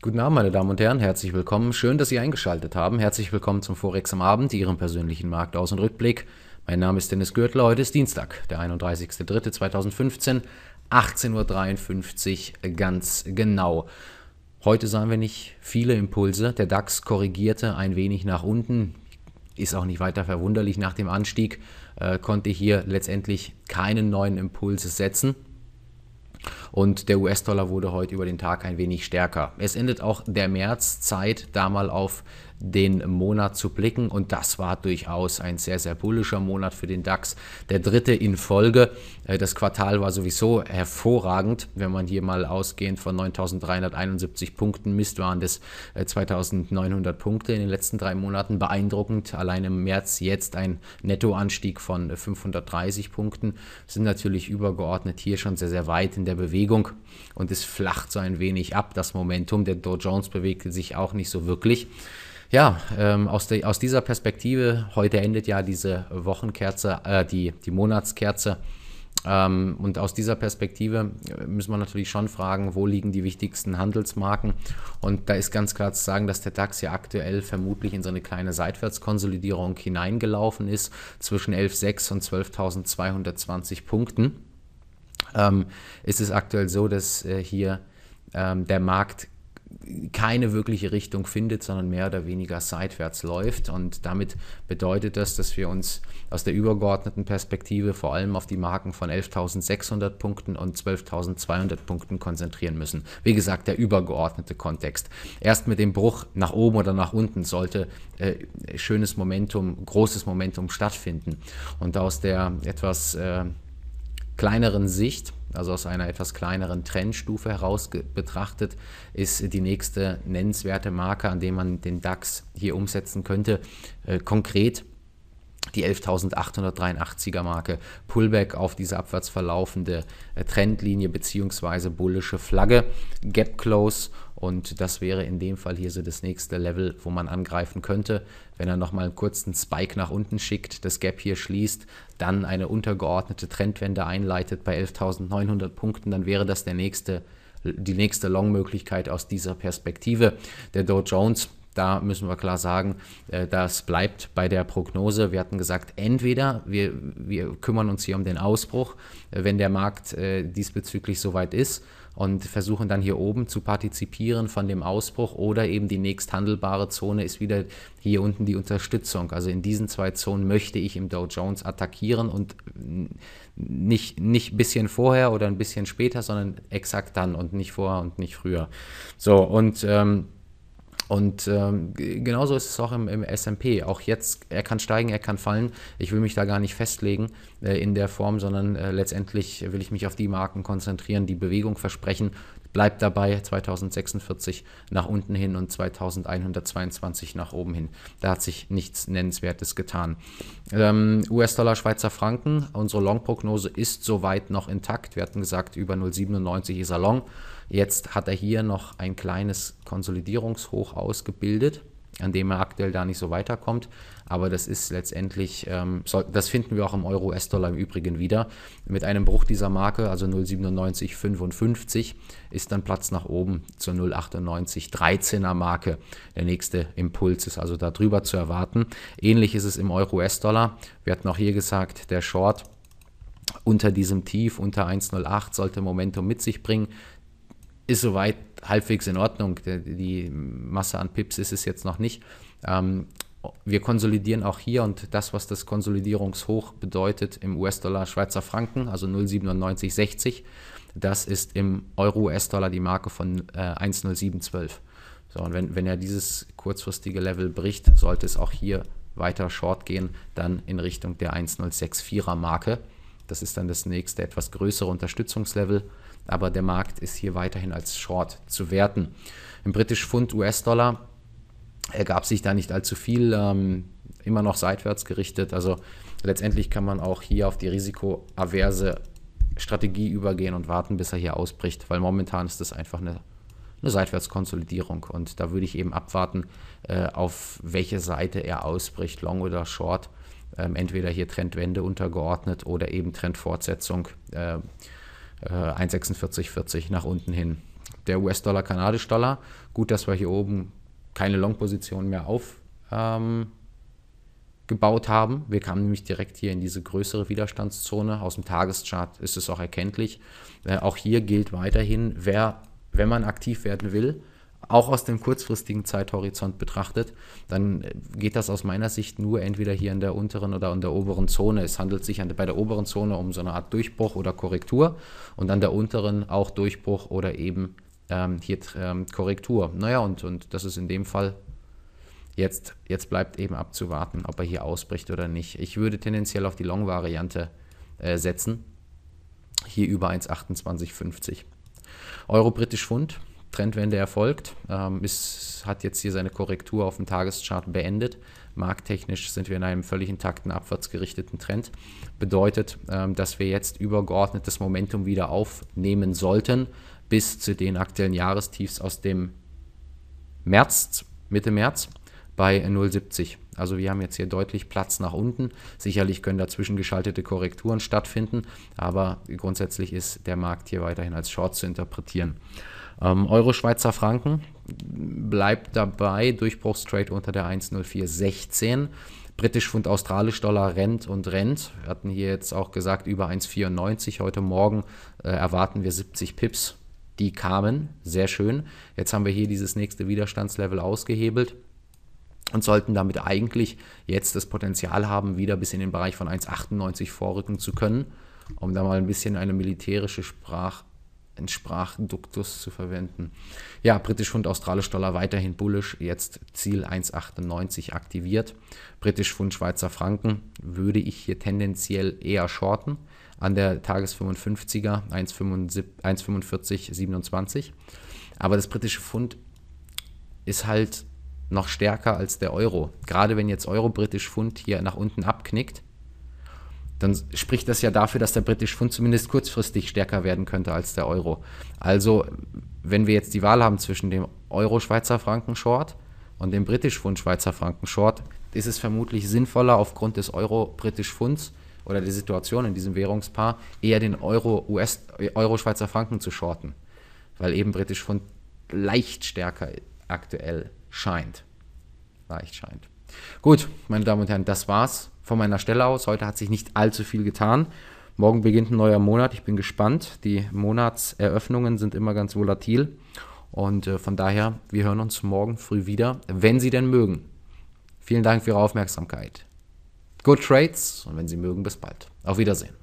Guten Abend, meine Damen und Herren, herzlich willkommen. Schön, dass Sie eingeschaltet haben. Herzlich willkommen zum Forex am Abend, Ihrem persönlichen Marktaus- und Rückblick. Mein Name ist Dennis Gürtler, heute ist Dienstag, der 31.03.2015, 18.53 Uhr ganz genau. Heute sahen wir nicht viele Impulse. Der DAX korrigierte ein wenig nach unten. Ist auch nicht weiter verwunderlich. Nach dem Anstieg äh, konnte hier letztendlich keinen neuen Impuls setzen und der US-Dollar wurde heute über den Tag ein wenig stärker. Es endet auch der März Zeit da mal auf den Monat zu blicken. Und das war durchaus ein sehr, sehr bullischer Monat für den DAX. Der dritte in Folge. Äh, das Quartal war sowieso hervorragend. Wenn man hier mal ausgehend von 9.371 Punkten misst, waren das 2.900 äh, Punkte in den letzten drei Monaten. Beeindruckend. Allein im März jetzt ein Nettoanstieg von 530 äh, Punkten. Sind natürlich übergeordnet hier schon sehr, sehr weit in der Bewegung. Und es flacht so ein wenig ab, das Momentum. Der Dow Jones bewegte sich auch nicht so wirklich ja, ähm, aus, de, aus dieser Perspektive, heute endet ja diese Wochenkerze, äh, die, die Monatskerze. Ähm, und aus dieser Perspektive äh, müssen wir natürlich schon fragen, wo liegen die wichtigsten Handelsmarken? Und da ist ganz klar zu sagen, dass der DAX ja aktuell vermutlich in so eine kleine Seitwärtskonsolidierung hineingelaufen ist, zwischen 11.6 und 12.220 Punkten. Ähm, ist es aktuell so, dass äh, hier ähm, der Markt keine wirkliche Richtung findet, sondern mehr oder weniger seitwärts läuft. Und damit bedeutet das, dass wir uns aus der übergeordneten Perspektive vor allem auf die Marken von 11.600 Punkten und 12.200 Punkten konzentrieren müssen. Wie gesagt, der übergeordnete Kontext. Erst mit dem Bruch nach oben oder nach unten sollte äh, schönes Momentum, großes Momentum stattfinden. Und aus der etwas äh, kleineren Sicht, also aus einer etwas kleineren Trendstufe heraus betrachtet, ist die nächste nennenswerte Marke, an dem man den DAX hier umsetzen könnte, äh, konkret die 11.883er Marke, Pullback auf diese abwärts verlaufende äh, Trendlinie bzw. bullische Flagge, Gap Close und das wäre in dem Fall hier so das nächste Level, wo man angreifen könnte. Wenn er nochmal einen kurzen Spike nach unten schickt, das Gap hier schließt, dann eine untergeordnete Trendwende einleitet bei 11.900 Punkten, dann wäre das der nächste, die nächste Long-Möglichkeit aus dieser Perspektive. Der Dow Jones da müssen wir klar sagen, äh, das bleibt bei der Prognose. Wir hatten gesagt, entweder wir, wir kümmern uns hier um den Ausbruch, äh, wenn der Markt äh, diesbezüglich soweit ist, und versuchen dann hier oben zu partizipieren von dem Ausbruch oder eben die nächsthandelbare Zone ist wieder hier unten die Unterstützung. Also in diesen zwei Zonen möchte ich im Dow Jones attackieren und nicht, nicht ein bisschen vorher oder ein bisschen später, sondern exakt dann und nicht vorher und nicht früher. So, und ähm, und ähm, genauso ist es auch im, im SP. Auch jetzt, er kann steigen, er kann fallen. Ich will mich da gar nicht festlegen äh, in der Form, sondern äh, letztendlich will ich mich auf die Marken konzentrieren, die Bewegung versprechen. Bleibt dabei 2046 nach unten hin und 2122 nach oben hin. Da hat sich nichts Nennenswertes getan. Ähm, US-Dollar, Schweizer Franken. Unsere Long-Prognose ist soweit noch intakt. Wir hatten gesagt, über 0,97 ist er Long. Jetzt hat er hier noch ein kleines Konsolidierungshoch ausgebildet, an dem er aktuell da nicht so weiterkommt. Aber das ist letztendlich, ähm, soll, das finden wir auch im Euro-US-Dollar im Übrigen wieder. Mit einem Bruch dieser Marke, also 0,9755, ist dann Platz nach oben zur 0,9813er Marke. Der nächste Impuls ist also darüber zu erwarten. Ähnlich ist es im Euro-US-Dollar. Wir hatten auch hier gesagt, der Short unter diesem Tief, unter 1,08, sollte Momentum mit sich bringen ist soweit halbwegs in Ordnung. Die Masse an Pips ist es jetzt noch nicht. Ähm, wir konsolidieren auch hier und das, was das Konsolidierungshoch bedeutet im US-Dollar Schweizer Franken, also 0,9760, das ist im Euro-US-Dollar die Marke von 1,0712. Äh, so, und wenn, wenn er dieses kurzfristige Level bricht, sollte es auch hier weiter short gehen, dann in Richtung der 1,064er Marke. Das ist dann das nächste etwas größere Unterstützungslevel. Aber der Markt ist hier weiterhin als Short zu werten. Im britisch Pfund US-Dollar ergab sich da nicht allzu viel, ähm, immer noch seitwärts gerichtet. Also letztendlich kann man auch hier auf die risikoaverse Strategie übergehen und warten, bis er hier ausbricht, weil momentan ist das einfach eine, eine Seitwärtskonsolidierung und da würde ich eben abwarten, äh, auf welche Seite er ausbricht, long oder short ähm, entweder hier Trendwende untergeordnet oder eben Trendfortsetzung äh, äh, 1,4640 nach unten hin. Der US-Dollar, Kanadisch-Dollar, gut, dass wir hier oben keine Long-Position mehr aufgebaut ähm, haben. Wir kamen nämlich direkt hier in diese größere Widerstandszone. Aus dem Tageschart ist es auch erkenntlich. Äh, auch hier gilt weiterhin, wer, wenn man aktiv werden will, auch aus dem kurzfristigen Zeithorizont betrachtet, dann geht das aus meiner Sicht nur entweder hier in der unteren oder in der oberen Zone. Es handelt sich an, bei der oberen Zone um so eine Art Durchbruch oder Korrektur und an der unteren auch Durchbruch oder eben ähm, hier ähm, Korrektur. Naja, und, und das ist in dem Fall jetzt, jetzt bleibt eben abzuwarten, ob er hier ausbricht oder nicht. Ich würde tendenziell auf die Long-Variante äh, setzen. Hier über 1,2850. Euro-Britisch-Pfund Trendwende erfolgt. Ähm, ist, hat jetzt hier seine Korrektur auf dem Tageschart beendet. Markttechnisch sind wir in einem völlig intakten, abwärts gerichteten Trend. Bedeutet, ähm, dass wir jetzt übergeordnetes Momentum wieder aufnehmen sollten bis zu den aktuellen Jahrestiefs aus dem März, Mitte März bei 0,70. Also wir haben jetzt hier deutlich Platz nach unten. Sicherlich können dazwischen geschaltete Korrekturen stattfinden, aber grundsätzlich ist der Markt hier weiterhin als Short zu interpretieren. Ähm, Euro Schweizer Franken bleibt dabei, Durchbruchstrade unter der 10416. Britisch Pfund Australisch Dollar rennt und rennt. Wir hatten hier jetzt auch gesagt über 1,94. Heute Morgen äh, erwarten wir 70 Pips. Die kamen, sehr schön. Jetzt haben wir hier dieses nächste Widerstandslevel ausgehebelt und sollten damit eigentlich jetzt das Potenzial haben, wieder bis in den Bereich von 1,98 vorrücken zu können, um da mal ein bisschen eine militärische Sprach, entsprach, Duktus zu verwenden. Ja, britisch Pfund Australisch Dollar weiterhin bullisch, jetzt Ziel 1,98 aktiviert. Britisch Pfund Schweizer Franken würde ich hier tendenziell eher shorten an der Tages 55er 1,4527. Aber das britische Pfund ist halt noch stärker als der Euro. Gerade wenn jetzt Euro-Britisch Pfund hier nach unten abknickt, dann spricht das ja dafür, dass der britische Pfund zumindest kurzfristig stärker werden könnte als der Euro. Also, wenn wir jetzt die Wahl haben zwischen dem Euro-Schweizer Franken Short und dem britisch Pfund Schweizer Franken Short, ist es vermutlich sinnvoller aufgrund des Euro-britisch Funds oder der Situation in diesem Währungspaar eher den Euro US Euro Schweizer Franken zu shorten, weil eben britisch Pfund leicht stärker aktuell scheint. Leicht scheint. Gut, meine Damen und Herren, das war's von meiner Stelle aus. Heute hat sich nicht allzu viel getan. Morgen beginnt ein neuer Monat. Ich bin gespannt. Die Monatseröffnungen sind immer ganz volatil. Und äh, von daher, wir hören uns morgen früh wieder, wenn Sie denn mögen. Vielen Dank für Ihre Aufmerksamkeit. Good Trades und wenn Sie mögen, bis bald. Auf Wiedersehen.